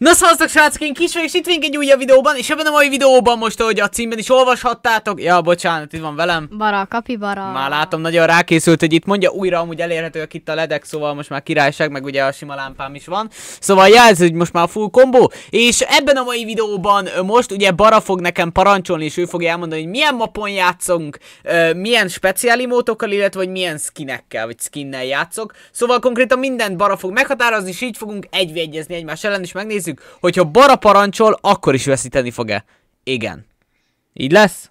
Na szavaztok srácok, én kis vagyok, és itt vagyunk egy újabb videóban, és ebben a mai videóban most, ahogy a címben is olvashattátok, ja, bocsánat, itt van velem. Bara, bara. Már látom, nagyon rákészült, hogy itt mondja, újra amúgy elérhetőek itt a ledek, szóval most már királyság, meg ugye a sima lámpám is van. Szóval jelzi, hogy most már full kombó, és ebben a mai videóban most ugye Bara fog nekem parancsolni, és ő fogja elmondani, hogy milyen mapon játszunk, milyen speciális speciálimótokkal, illetve hogy milyen skinekkel, vagy skinnel játszok. Szóval konkrétan mindent Bara fog meghatározni, és így fogunk egyvegyezni egymás ellen, és megnézzük, veszük, hogyha bara parancsol, akkor is veszíteni fog-e? Igen. Így lesz?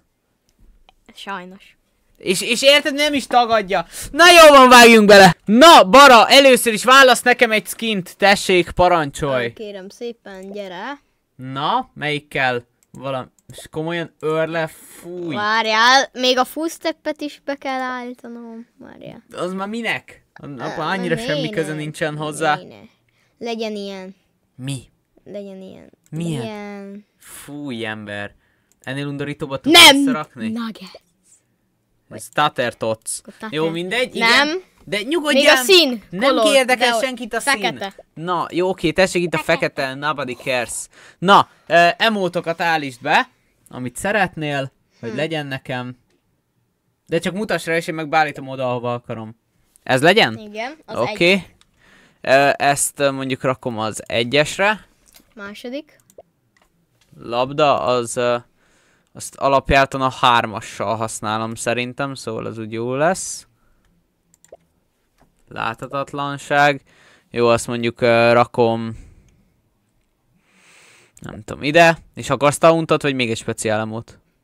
Sajnos. És, és érted, nem is tagadja. Na jó van, vágjunk bele. Na, Bara, először is válasz nekem egy skint. Tessék, parancsolj. Kérem szépen, gyere. Na, melyik kell? Valami... És komolyan örle, fúj. Várjál, még a fúsztepet is be kell állítanom. Várjál. Az már minek? Apa, annyira semmi köze nincsen hozzá. Legyen ilyen. Mi? legyen ilyen. Milyen? ilyen... Fúj, ember. Ennél undorítóba tudsz nem. összerakni? Nuggets. Ez Tots. Jó, mindegy, igen. Nem. De nyugodj. a szín! Nem kolor, kiérdekel senkit a fekete. szín! Na, jó, oké, tessék itt a fekete, nobody cares. Na, emótokat állítsd be, amit szeretnél, hogy hmm. legyen nekem. De csak mutass rá, és én meg beállítom oda, ahova akarom. Ez legyen? Igen, az Oké. Okay. Egy. Ezt mondjuk rakom az egyesre. Második. Labda az... Uh, azt alapjáton a hármassal használom szerintem, szóval az úgy jó lesz. Láthatatlanság. Jó, azt mondjuk uh, rakom... Nem tudom, ide. És akarsz tauntot, vagy még egy speciál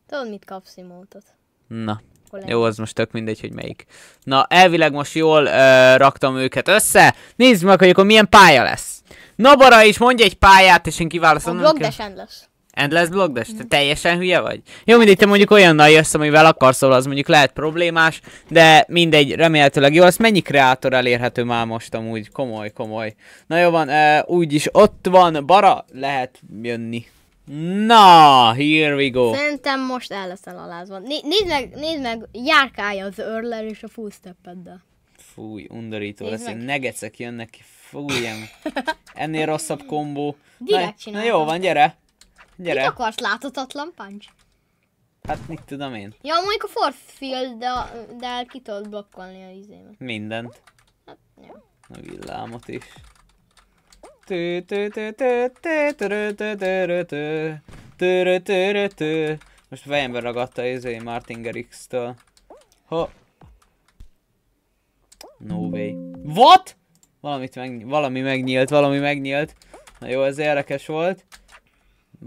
Tudod, mit kapsz imótot Na. Kolem. Jó, az most tök mindegy, hogy melyik. Na, elvileg most jól uh, raktam őket össze. Nézzük meg, hogy akkor milyen pálya lesz. Nobara is mondja egy pályát, és én kiválasztom. A Blogdash endless. Endless Blogdash? Te mhm. teljesen hülye vagy? Jó, mindegy, te mondjuk nagy össze, amivel akarsz, szóval az mondjuk lehet problémás, de mindegy, remélhetőleg jó. Az mennyi kreátor elérhető már most amúgy? Komoly, komoly. Na jó van, úgyis ott van, bara, lehet jönni. Na, here we go. Szerintem most el leszel alázva. Né- nézd meg, nézd meg, járkálja az örler és a full steppeddel. Fúj, undorító Nézd lesz, meg. negecek jönnek ki, fúj, ilyen. ennél rosszabb kombó. Direkt na, na jó van, gyere. Gyere. Mit akarsz láthatatlan punch? Hát mit tudom én. Ja, mondjuk a forfield, de, de el ki tudod blokkolni a izémet. Mindent. Hát, jó. A villámot is. Most fejembe ragadta izé Martin Gerix-től. Ho, No way. What? Valamit meg, valami megnyílt, valami megnyílt. Na jó, ez érdekes volt.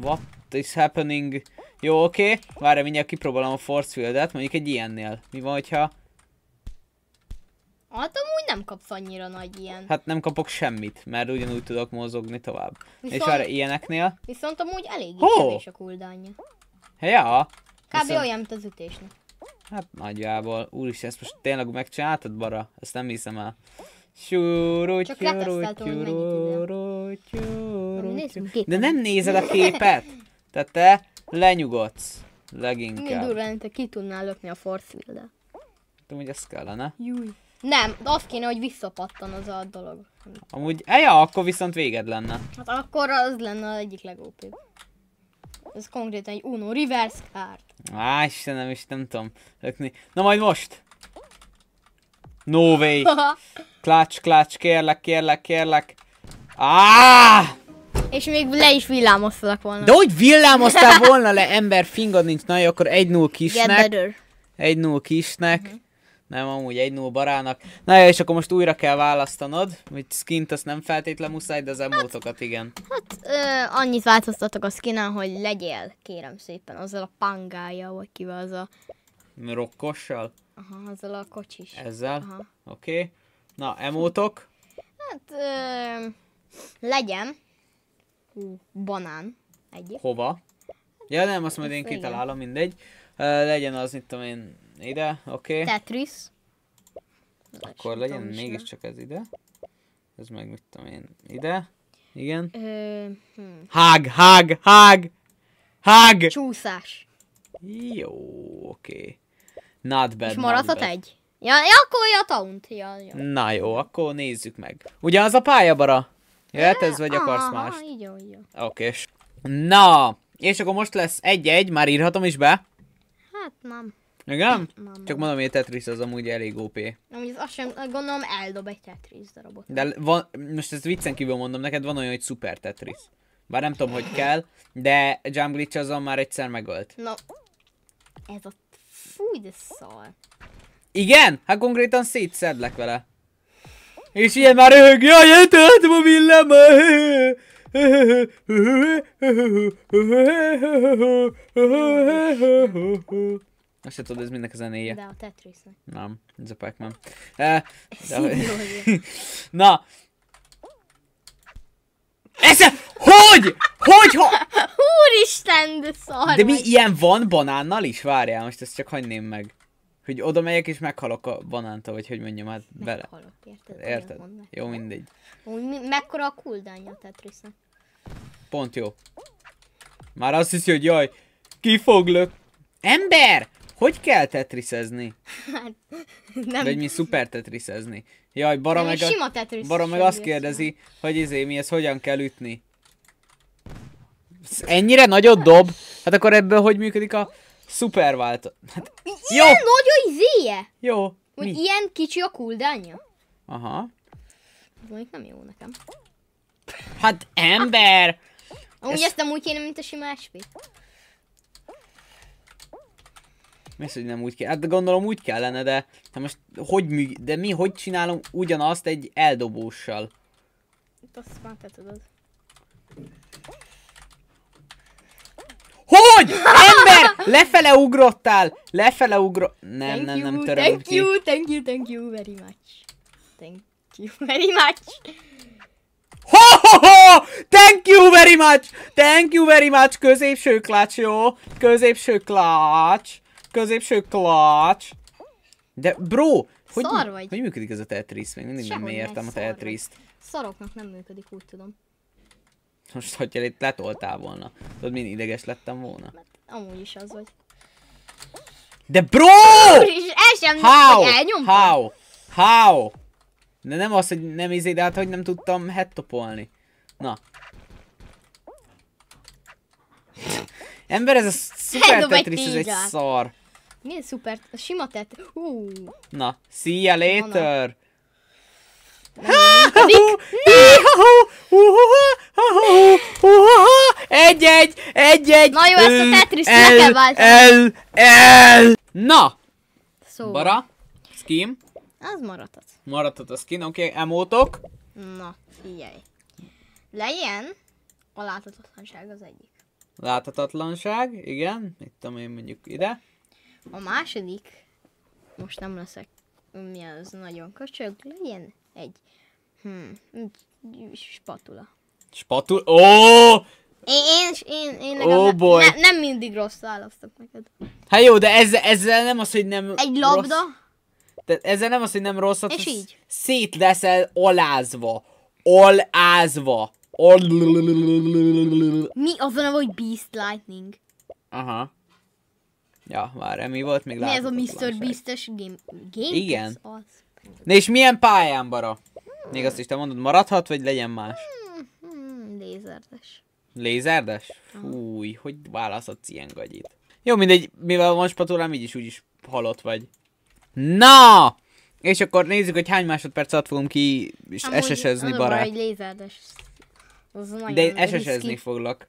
What is happening? Jó, oké. Okay. Várj, mindjárt kipróbálom a force fieldet, mondjuk egy ilyennél. Mi van, hogyha... Hát amúgy nem kapsz annyira nagy ilyen. Hát nem kapok semmit, mert ugyanúgy tudok mozogni tovább. Viszont, És arra ilyeneknél... Viszont amúgy elég kevés a kuldánja. Ja. Kb. Viszont... olyan, mint az ütésnek. Hát nagyjából. Úristen, ezt most tényleg megcsináltad, Bara? Ezt nem hiszem el. Súrú, tyúrú, tyúrú, tyúrú, De nem nézed a képet? Tehát te lenyugodsz. Leginkább. Mi durva, te ki tudnál lökni a force field Tudom, hogy hát, ezt kellene. Júj. Nem, azt kéne, hogy visszapattan az a dolog. Amúgy, e, ja, akkor viszont véged lenne. Hát akkor az lenne az egyik legópébb. Ez konkrétan egy Uno reverse card. Á, Istenem, is nem tudom lökni. Na majd most! No way! Klács, klács, kérlek, kérlek, kérlek. Ah! És még le is villámoztalak volna. De hogy villámoztál volna le, ember, fingad nincs nagy, akkor 1-0 kisnek. 1-0 kisnek. Mm-hmm. Nem, amúgy 1-0 barának. Na ja, és akkor most újra kell választanod, hogy skint azt nem feltétlen muszáj, de az emótokat hát- igen. Hát ö, annyit változtatok a skinen, hogy legyél, kérem szépen, azzal a pangája, vagy kivel az a... Rokkossal? Aha, azzal a kocsis. Ezzel? Oké. Okay. Na, emótok? Hát, ö, legyen. Hú, banán. Egyik. Hova? Ja nem, azt majd én kitalálom, mindegy. Uh, legyen az, mit tudom én, ide, oké. Okay. Tetris. Akkor legyen mégiscsak ez ide. Ez meg mit tudom én, ide. Igen. Hm. Hág, hág, hág! Hág! Csúszás. Jó, oké. Okay. Not bad, És maradhat egy? Ja, ja, akkor a taunt. Ja, ja. Na jó, akkor nézzük meg. Ugye az a pályabara? Jöhet ez, vagy akarsz Aha, mást? így jó, Na, és akkor most lesz egy-egy, már írhatom is be? Hát nem. Igen? Csak mondom, hogy a Tetris az amúgy elég OP. Amúgy azt sem, gondolom eldob egy Tetris darabot. De van, most ezt viccen kívül mondom, neked van olyan, hogy szuper Tetris. Bár nem tudom, hogy kell, de Jump Glitch azon már egyszer megölt. Na, ez a... Fúj, de szal. Igen? Hát konkrétan szétszedlek vele. És ilyen már röhög, jaj, töltöm a villám! Azt se tudod, ez mindnek a zenéje. De a tetris Nem, ez a Pac-Man. Eh, de... Na! Ez Hogy? Hogy ha... Úristen, de szar De mi vagy. ilyen van banánnal is? Várjál, most ezt csak hagyném meg. Hogy oda megyek és meghalok a banántól, vagy hogy mondjam, hát bele. Meghalok, érted? Érted? Jó, mindegy. Úgy, mi, mekkora a cooldownja a Tetrisnek? Pont jó. Már azt hiszi, hogy jaj, kifoglök. Ember! Hogy kell tetriszezni? Hát, nem. Vagy mi szuper tetriszezni? Jaj, Bara meg, a... tetris bara meg azt kérdezi, van. hogy izé, mi ez hogyan kell ütni. Ennyire nagyot dob? Hát akkor ebből hogy működik a szuper vált? Hát, ilyen jó. nagy a izéje? Jó. Hogy mi? ilyen kicsi a kuldánya? Aha. Ez mondjuk nem jó nekem. Hát ember! Amúgy ezt... nem úgy kéne, mint a sima SP. Mi az, hogy nem úgy kell? Hát de gondolom úgy kellene, de... Hát most hogy mű... De mi hogy csinálom ugyanazt egy eldobóssal? Itt azt már te tudod. Hogy? Ember! Lefele ugrottál! Lefele ugro... Nem, thank nem, you, nem töröm thank ki. You, thank you, thank you very much. Thank you very much. Ho, ho, ho! Thank you very much! Thank you very much! Középső klács, jó? Középső klács. Középső klács. De bro, hogy, Szar vagy. hogy működik ez a Tetris? Még mindig Sehogy nem értem a Tetris-t. Szaroknak nem működik, úgy tudom. Most, hogyha itt letoltál volna, tudod, mind ideges lettem volna? Mert amúgy is az vagy. De bro! El sem How? Nem, How? How? De nem az, hogy nem izé, de hát hogy nem tudtam hettopolni. Na. Ember, ez a szuper Tetris, ez egy szar. Milyen szuper, a sima tett. Hú. Na, see you later. Egy-egy, egy-egy. Na jó, ezt a Tetris nekem váltani. El, el. Na. Szóval. Bara, skin. Az maradhat. Maradhat a skin, oké, okay, emótok. Na, figyelj. Legyen a láthatatlanság az egyik. Láthatatlanság, igen. Itt tudom én mondjuk ide. A második, most nem leszek, mi az nagyon köcsög, legyen egy, hmm, spatula. Spatula? Ó! Oh! Én, én, én, én oh boy. Ne, nem mindig rossz választok neked. Hát jó, de ezzel, ezzel nem az, hogy nem Egy labda. Rossz, de ezzel nem az, hogy nem rossz, És így. szét leszel alázva. Alázva. Mi az a neve, hogy Beast Lightning? Aha. Ja, várj, emi volt még Mi ez a Mr. Beast-es game, game Igen. Na és milyen pályán, Bara? Még azt is te mondod, maradhat, vagy legyen más? Hmm, hmm, lézerdes. Lézerdes? Fúj, hogy válaszadsz ilyen gagyit? Jó, mindegy, mivel van spatulám, így is úgyis halott vagy. Na! És akkor nézzük, hogy hány másodperc alatt fogom ki és SSS-ezni, barát. Egy lézerdes. De én SSS-ezni foglak.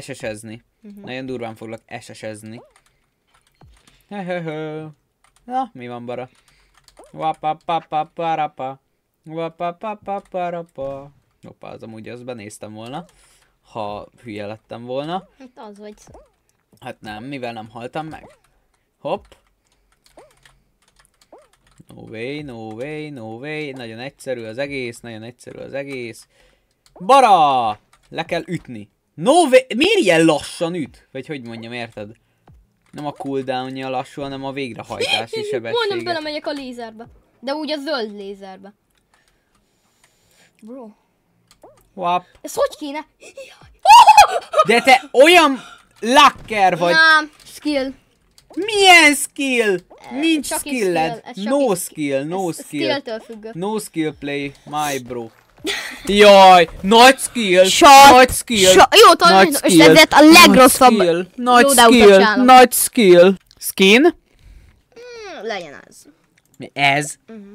SSS-ezni huh mhm. Nagyon durván foglak SS-ezni. Na, mi van bara? Wapapapaparapa. Wapapapaparapa. Hoppá, az amúgy azt benéztem volna, ha hülye lettem volna. Hát az vagy. Hát nem, mivel nem haltam meg. Hopp. No way, no way, no way. Nagyon egyszerű az egész, nagyon egyszerű az egész. Bara! Le kell ütni. No miért ilyen lassan üt? Vagy hogy mondjam, érted? Nem a cooldownja lassú, hanem a végrehajtási sebessége. Mondom, belemegyek a lézerbe. De úgy a zöld lézerbe. Bro. Wap. Ez hogy kéne? De te olyan lakker vagy. Nem, skill. Milyen skill? Eh, Nincs skilled. Skill. No skill, no skill. skill No skill play, my bro. Jaj, nagy skill, Shot, nagy skill. So, jó, tanulj, nagy skill, és ez a legrosszabb nagy skill, nagy skill, nagy skill. Skin? Mm, legyen az. Mi ez? Mm-hmm.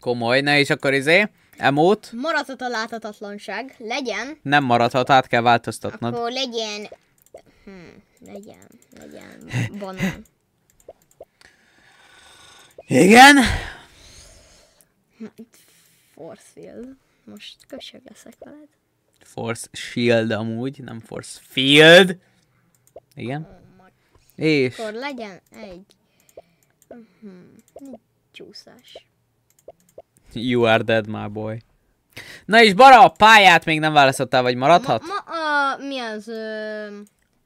Komoly, ne is akkor izé. Emót? Maradhat a láthatatlanság, legyen. Nem maradhat, át kell változtatnod. Akkor legyen... Hm, legyen, legyen banán. Igen? Force field most kösög leszek veled. Force shield amúgy, nem force field. Igen. Oh, És... Akkor legyen egy... Uh mhm, -huh. Csúszás. You are dead, my boy. Na és Bara, a pályát még nem választottál, vagy maradhat? Ma, ma a, mi az? Ö,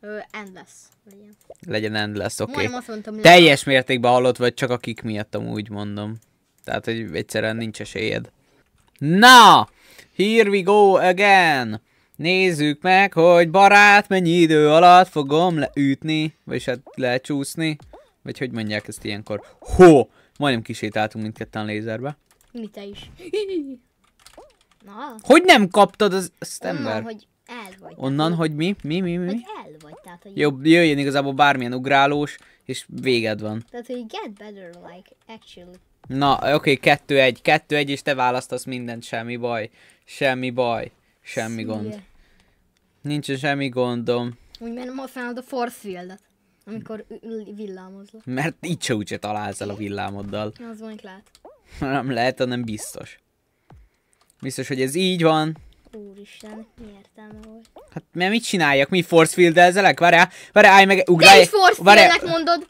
ö, endless. Legyen. Legyen endless, oké. Okay. Teljes mértékben hallott vagy, csak a kik miatt amúgy mondom. Tehát, hogy egyszerűen nincs esélyed. Na! Here we go again! Nézzük meg, hogy barát mennyi idő alatt fogom leütni, vagy hát lecsúszni. Vagy hogy mondják ezt ilyenkor? Hó, Majdnem kisétáltunk mindketten lézerbe. Mi te is. Na? Hogy nem kaptad az... Ezt Onnan, hogy el vagy. Onnan, hogy mi? Mi, mi, mi? Hogy el vagy, tehát hogy... Jobb, jöjjön igazából bármilyen ugrálós, és véged van. Tehát, hogy get better, like, actually. Na, oké, okay, kettő egy, kettő egy, és te választasz mindent, semmi baj. Semmi baj. Semmi Szia. gond. Nincs semmi gondom. Úgy nem használod a force fieldet, amikor villámozol. Mert így se úgyse találsz el a villámoddal. Az mondjuk lehet. Nem lehet, hanem biztos. Biztos, hogy ez így van. Úristen, mi értelme volt? Hát mert mit csináljak? Mi force field-elzelek? Várjál, várjál, állj meg, ugrálj! Te is force field-nek mondod!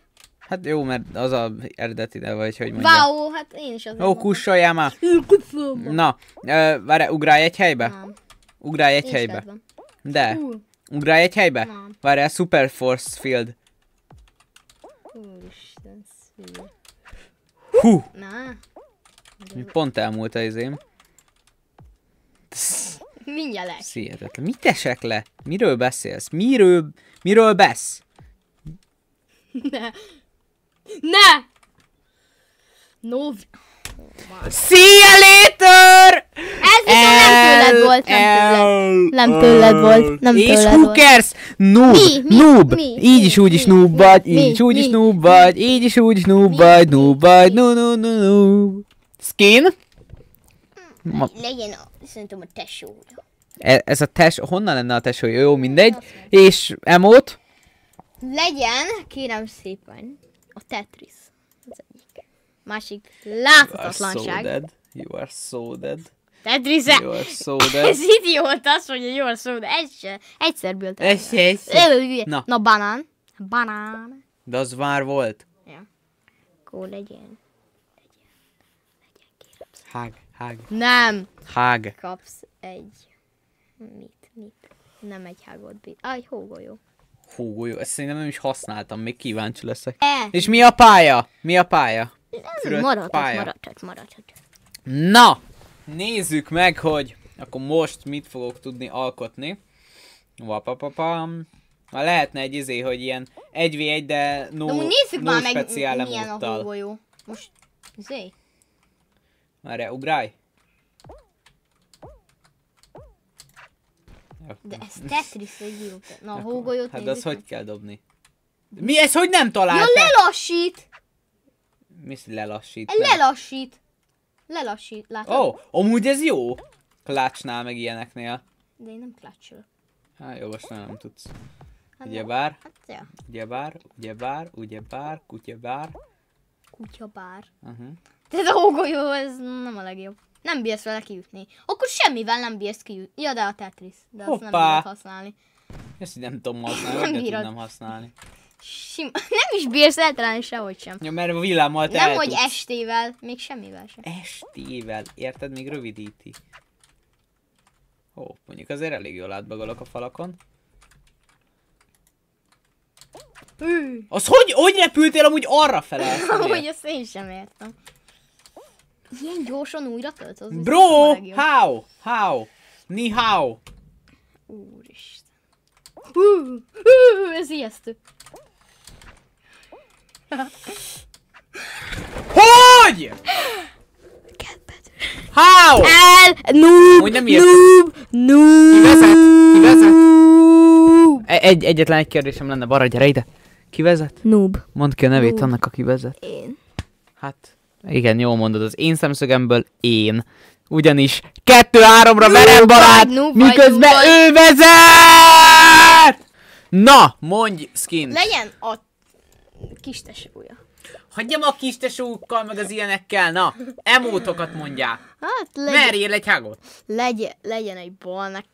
Hát jó, mert az a eredeti neve, vagy hogy mondjam. Wow, hát én is az. Ó, kussoljál már. Na, várj, ugrálj egy helybe. Nem. Ugrálj egy én helybe. De. Uh. Ugrálj egy helybe. Nem. Várj, Super Force Field. Úristen, szív. Hú. Na. Pont elmúlt az izém. Mindjárt le. Mit esek le? Miről beszélsz? Miről, miről besz? Ne. Ne! Novi... See you later! Ez viszont nem tőled volt, nem tőled. volt, nem tőled volt. És Noob! Noob! Így is úgy is noob vagy, így is úgy is noob vagy, így is úgy is noob vagy, noob vagy, no no no no. Skin? Mm, legyen a, szerintem a tesója. E, ez a tes, honnan lenne a tesója? Jó, mindegy. És emót? Legyen, kérem szépen. A Tetris. Az egyik. Másik láthatatlanság. You are so dead. You are so dead. Tetris -e. You are so dead. Ez idiót azt mondja, you are so dead. Egy se. Egyszer bült el. Egy, egy, egy. Na. Na, banán. Banán. De az vár volt. Ja. Kó legyen. Hág, hág. Nem. Hág. Kapsz egy... Mit, mit? Nem egy hágot bít. Aj, hógolyó. Fú, jó, Ezt szerintem nem is használtam, még kíváncsi leszek. E. És mi a pálya? Mi a pálya? maradhat, pálya. maradhat, maradhat. Na, nézzük meg, hogy akkor most mit fogok tudni alkotni. Vapapapam. Ha lehetne egy izé, hogy ilyen 1v1, de no, de nézzük no már meg, milyen a hógolyó. Most izé. Már ugrálj? De ez Tetris egy jó. Na, a hógolyót Hát az hogy kell dobni? Mi ez, hogy nem találtam? Ja, lelassít! Mi ez lelassít? Lelassít. Lelassít, látod? Ó, oh, amúgy ez jó. Klácsnál meg ilyeneknél. De én nem klácsol. Hát jó, most nem tudsz. Hát ugyebár, hát, ja. ugyebár, ugyebár, ugyebár, kutyabár. Kutyabár. Uh mhm. -huh. de a hógolyó, ez nem a legjobb nem bírsz vele kiütni. Akkor semmivel nem bírsz kiütni. Ja, de a Tetris. De azt Hoppá. nem bírod használni. Ezt nem tudom használni, nem bírod. tudnám használni. Sim- Nem is bírsz eltalálni sehogy sem. Ja, mert a villámmal te Nem, hogy estével, még semmivel sem. Estével, érted? Még rövidíti. Ó, mondjuk azért elég jól átbagolok a falakon. Hű. Az hogy, hogy repültél amúgy arra fele? amúgy azt én sem értem. Ilyen gyorsan újra töltöz. Bro! How? How? Ni how? Úristen. Hú, hú, hú, ez ijesztő. Hogy? How? El, noob, Úgy nem noob, noob. Kivezet, kivezet. E, egy, egyetlen egy kérdésem lenne, bara gyere ide. Kivezet? Noob. Mondd ki a nevét noob. annak, aki vezet. Én. Hát, igen, jól mondod, az én szemszögemből én. Ugyanis 2-3-ra verem barát, miközben ő vezet! Na, mondj, skin. Legyen a kis tesója. Hagyjam a kis tesókkal, meg az ilyenekkel, na. Emótokat mondjál. Hát legyen... Merjél egy hágot. Legyen, legyen egy banán.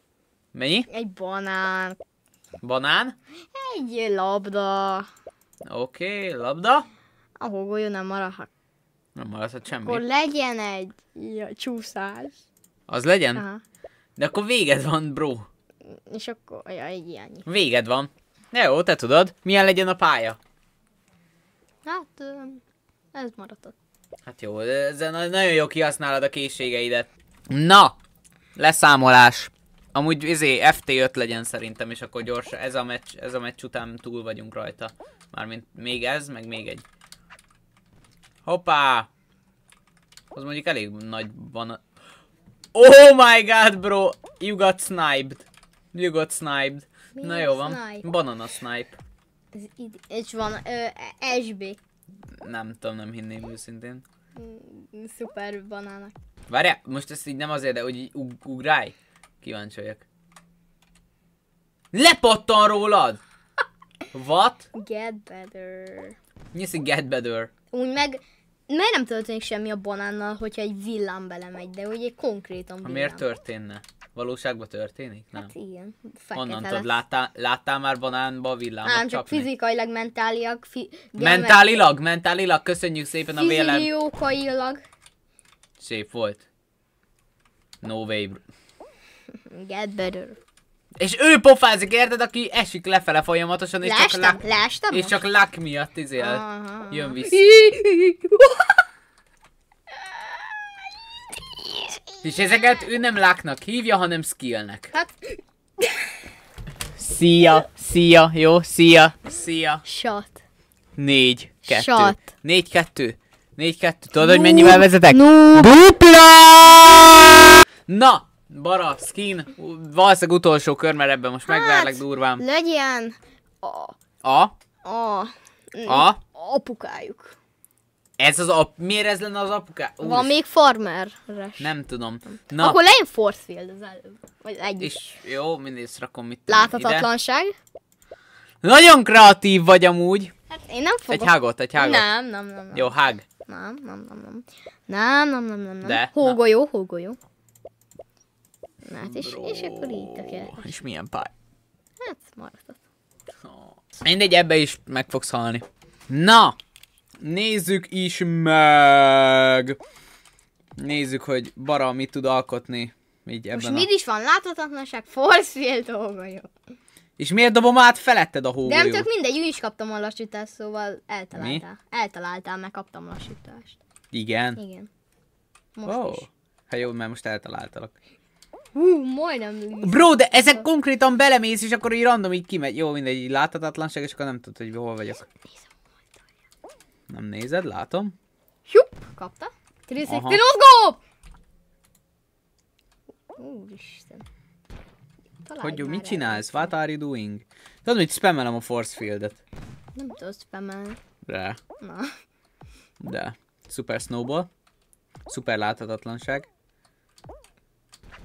Mennyi? Egy banán. Banán? Egy labda. Oké, okay, labda. A gogolyó nem marad, ha nem maradhat semmi. Akkor legyen egy ja, csúszás. Az legyen? Aha. De akkor véged van, bro. És akkor, ja, egy ilyen. Véged van. De jó, te tudod, milyen legyen a pálya? Hát, ez maradott. Hát jó, ezen nagyon jó kihasználod a készségeidet. Na, leszámolás. Amúgy izé, FT5 legyen szerintem, és akkor gyorsan. Ez a meccs, ez a meccs után túl vagyunk rajta. Mármint még ez, meg még egy. Hoppá! Az mondjuk elég nagy van a... Oh my god, bro! You got sniped. You got sniped. Mi Na jó van. Banana snipe. Ez itt, itt van, ö, SB. Nem tudom, nem hinném őszintén. Mm, szuper banana. Várjál, most ezt így nem azért, de hogy ug ugrálj. Kíváncsi vagyok. Lepattan rólad! What? Get better. Mi get better? Úgy meg mert nem történik semmi a banánnal, hogyha egy villám belemegy, de ugye konkrétan villám. Miért történne? Valóságban történik? Nem. Hát igen. Honnan tudod, láttál, láttál már banánba villámot Nem, csak csapni? fizikailag, mentálilag. Fi Mentálilag? Mentálilag? Köszönjük szépen a vélem. Fiziókailag. Szép volt. No way, Get better. És ő pofázik, érted, aki esik lefele folyamatosan, és Lásta? csak lak, és csak lak miatt izél. Jön vissza. és ezeket ő nem laknak hívja, hanem skillnek. Hát... Szia, szia, jó, szia. Szia. Shot. Négy, kettő. Shot. Négy, kettő. Négy, kettő. Tudod, no. hogy mennyivel vezetek? No. Dupla! Na, Bara, skin, valószínűleg utolsó kör, mert ebben most hát, megverlek durván. legyen a... A? A... A? Apukájuk. Ez az ap... Miért ez lenne az apuká? Úr, Van még farmer -es. Nem tudom. Hát na. Akkor legyen Forcefield az előbb. Vagy egy És jó, mindezt rakom mit Láthatatlanság. Ide. Nagyon kreatív vagy amúgy. Hát én nem fogok. Egy hágot, egy hágot. Nem, nem, nem. nem. Jó, hág. Nem, nem, nem, nem. Nem, nem, nem, nem. De? Hógolyó, hógolyó. Na hát, és, és akkor így tökéletes. És milyen pály? Hát, maradott. Mindegy, ebbe is meg fogsz halni. Na! Nézzük is meg! Nézzük, hogy Bara mit tud alkotni. Így ebben Most a... mit is van? Láthatatlanság, force field hógolyó. És miért dobom át feletted a hógolyót? De nem csak mindegy, úgy is kaptam a lassítást, szóval eltaláltál. Mi? Eltaláltál, mert kaptam lassítást. Igen? Igen. Most oh. is. Hát jó, mert most eltaláltalak. Hú, majdnem lít. Bro, de ezek konkrétan belemész, és akkor így random így kimegy. Jó, mindegy, így láthatatlanság, és akkor nem tudod, hogy hol vagyok. Nem nézed, látom. Hup, kapta. Trisik, let's go! hogy jó, mit csinálsz? What are you doing? Tudod, hogy spammelem a force fieldet. Nem tudod spammelni. De. Na. De. Super snowball. Super láthatatlanság.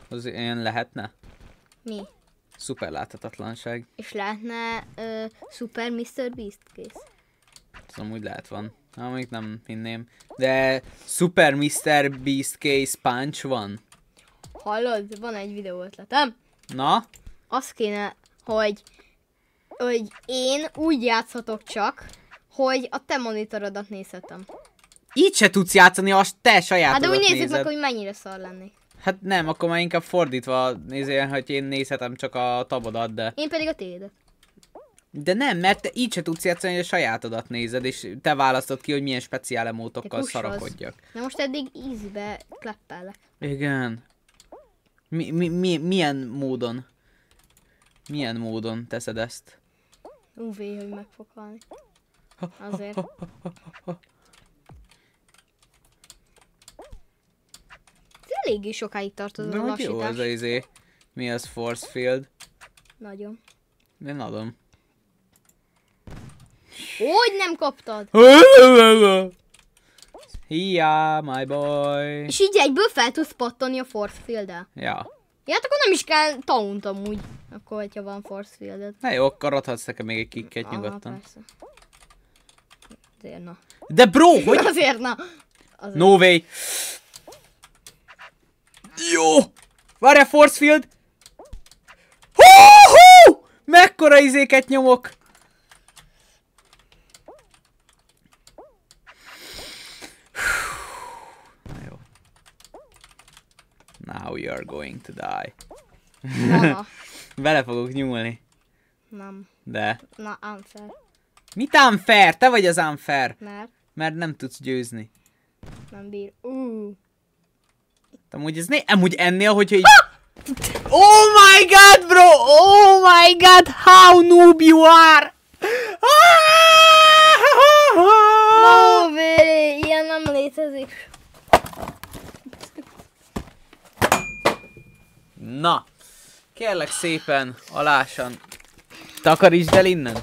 Az én lehetne? Mi? Szuper láthatatlanság. És lehetne ö, Super Mr. Beast kész. Ez úgy lehet van. Amíg még nem hinném. De Super Mr. Beast Case Punch van. Hallod? Van egy videó ötletem. Na? Az kéne, hogy, hogy én úgy játszhatok csak, hogy a te monitorodat nézhetem. Így se tudsz játszani, azt te saját Hát de úgy nézzük meg, hogy mennyire szar lennék. Hát nem, akkor már inkább fordítva nézél, hogy én nézhetem csak a tabodat, de... Én pedig a tédet. De nem, mert te így se tudsz játszani, hogy a sajátodat nézed, és te választod ki, hogy milyen speciál emótokkal szarakodjak. Na most eddig ízbe kleppelek. Igen. Mi, mi, mi, milyen módon? Milyen módon teszed ezt? Uvé, hogy meg halni. Azért. eléggé sokáig tart az De a lassítás. jó az izé. Mi az force field? Nagyon. De adom. Hogy nem kaptad? Hiá, my boy. És így egyből fel tudsz pattani a force field -el. Ja. Ja, hát akkor nem is kell taunt amúgy. Akkor, hogyha van force -et. Na jó, akkor adhatsz nekem még egy kicket nyugodtan. Persze. Azért na. De bro, hogy? Azért na. Azért. No way. Jó! Várja, force field! Hú, hú! Mekkora izéket nyomok! Na jó. Now you are going to die. Bele fogok nyúlni. Nem. De. Na, unfair. Mit unfair? Te vagy az unfair. Mert. Mert nem tudsz győzni. Nem bír. Uh. Amúgy ez né... Amúgy ennél, hogyha így... Oh my god, bro! Oh my god, how noob you are! ilyen nem létezik. Na, kérlek szépen, alásan, takarítsd el innen.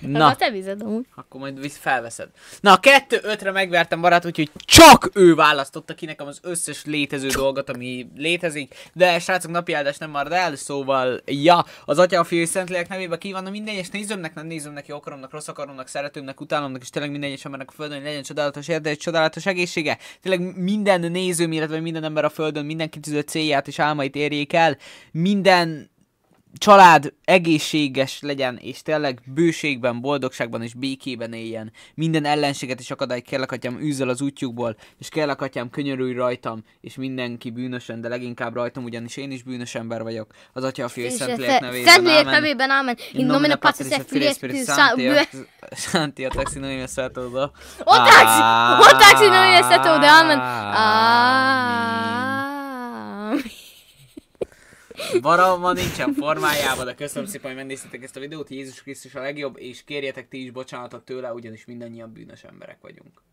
Na. Hát te vized amúgy. Akkor majd visz felveszed. Na, a kettő ötre megvertem barát, úgyhogy csak ő választotta ki nekem az összes létező csak. dolgot, ami létezik. De srácok, napi áldás nem marad el, szóval, ja, az atya, a fiú és szentlélek nevében kívánom minden egyes nézőmnek, nem nézőmnek, jó akaromnak, rossz akaromnak, szeretőmnek, utálomnak, és tényleg minden egyes embernek a földön, hogy legyen csodálatos érde, egy csodálatos egészsége. Tényleg minden nézőm, illetve minden ember a földön, mindenki tűzött célját és álmait érjék el. Minden család egészséges legyen, és tényleg bőségben, boldogságban és békében éljen. Minden ellenséget és akadályt kérlek, atyám, űzzel az útjukból, és kérlek, atyám, könyörülj rajtam, és mindenki bűnösen, de leginkább rajtam, ugyanis én is bűnös ember vagyok. Az Atya, a Fiú és lélek nevében. lélek nevében, ámen. In nomine Patris et Filii Spiritus Sancti, a taxi nomine Setoda. O taxi, o taxi nomine Setoda, Baromban nincsen formájában, de köszönöm szépen, hogy megnéztétek ezt a videót. Jézus Krisztus a legjobb, és kérjetek ti is bocsánatot tőle, ugyanis mindannyian bűnös emberek vagyunk.